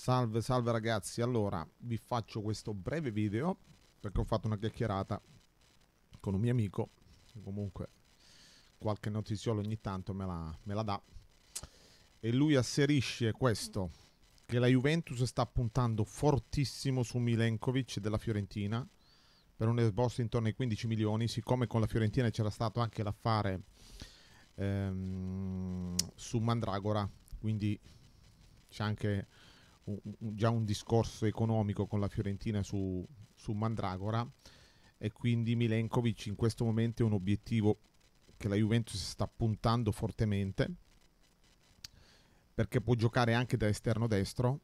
Salve, salve ragazzi. Allora, vi faccio questo breve video perché ho fatto una chiacchierata con un mio amico. Comunque, qualche notiziolo ogni tanto me la, me la dà. E lui asserisce questo, che la Juventus sta puntando fortissimo su Milenkovic della Fiorentina per un esborso intorno ai 15 milioni, siccome con la Fiorentina c'era stato anche l'affare ehm, su Mandragora, quindi c'è anche già un discorso economico con la Fiorentina su, su Mandragora e quindi Milenkovic in questo momento è un obiettivo che la Juventus sta puntando fortemente perché può giocare anche da esterno destro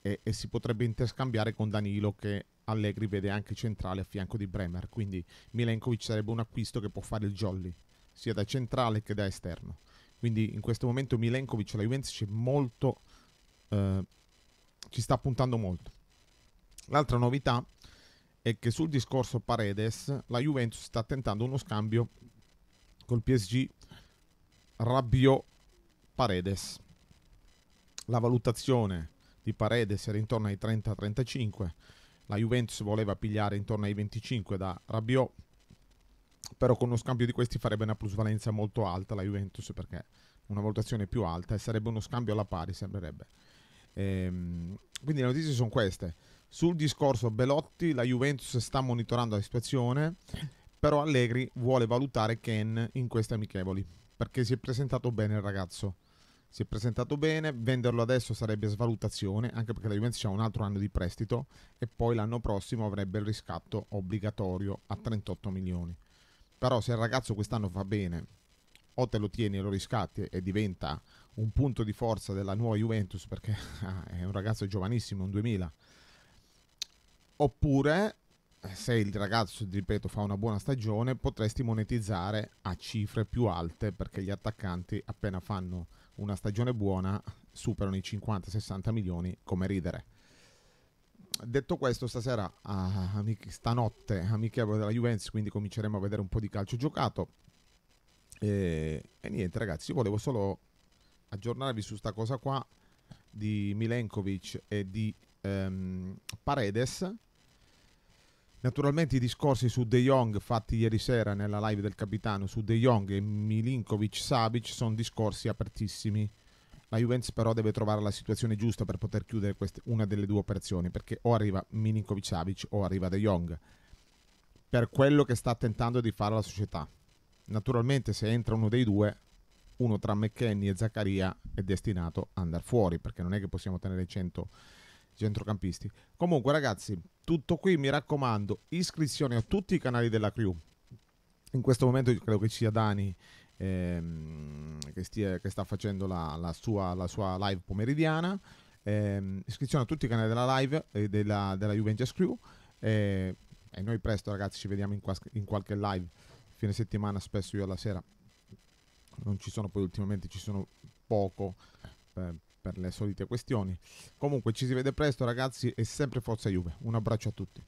e, e, si potrebbe interscambiare con Danilo che Allegri vede anche centrale a fianco di Bremer quindi Milenkovic sarebbe un acquisto che può fare il jolly sia da centrale che da esterno quindi in questo momento Milenkovic la Juventus è molto eh, ci sta puntando molto. L'altra novità è che sul discorso Paredes la Juventus sta tentando uno scambio col PSG Rabiot Paredes. La valutazione di Paredes era intorno ai 30-35, la Juventus voleva pigliare intorno ai 25 da Rabiot, però con uno scambio di questi farebbe una plusvalenza molto alta la Juventus perché una valutazione più alta e sarebbe uno scambio alla pari, sembrerebbe. Ehm, quindi le notizie sono queste. Sul discorso Belotti, la Juventus sta monitorando la situazione, però Allegri vuole valutare Ken in queste amichevoli, perché si è presentato bene il ragazzo. Si è presentato bene, venderlo adesso sarebbe svalutazione, anche perché la Juventus ha un altro anno di prestito e poi l'anno prossimo avrebbe il riscatto obbligatorio a 38 milioni. Però se il ragazzo quest'anno fa bene o te lo tieni e lo riscatti e diventa un punto di forza della nuova Juventus perché ah, è un ragazzo giovanissimo, un 2000, oppure se il ragazzo, ripeto, fa una buona stagione, potresti monetizzare a cifre più alte perché gli attaccanti appena fanno una stagione buona superano i 50-60 milioni come ridere. Detto questo, stasera, ah, amiche, stanotte, amichevole della Juventus, quindi cominceremo a vedere un po' di calcio giocato e, e niente ragazzi, io volevo solo aggiornarvi su questa cosa qua di Milenkovic e di ehm, Paredes. Naturalmente i discorsi su De Jong fatti ieri sera nella live del capitano su De Jong e Milinkovic Savic sono discorsi apertissimi. La Juventus però deve trovare la situazione giusta per poter chiudere queste, una delle due operazioni, perché o arriva Milinkovic Savic o arriva De Jong. Per quello che sta tentando di fare la società naturalmente se entra uno dei due, uno tra McKenny e Zaccaria è destinato a andare fuori, perché non è che possiamo tenere 100 centrocampisti. Comunque ragazzi, tutto qui, mi raccomando, iscrizione a tutti i canali della crew. In questo momento credo che ci sia Dani ehm, che, stia, che, sta facendo la, la, sua, la sua, live pomeridiana. Ehm, iscrizione a tutti i canali della live eh, della, della Juventus Crew. Eh, e noi presto ragazzi ci vediamo in, in qualche live fine settimana spesso io alla sera non ci sono, poi ultimamente ci sono poco per, per le solite questioni. Comunque ci si vede presto ragazzi e sempre forza Juve. Un abbraccio a tutti.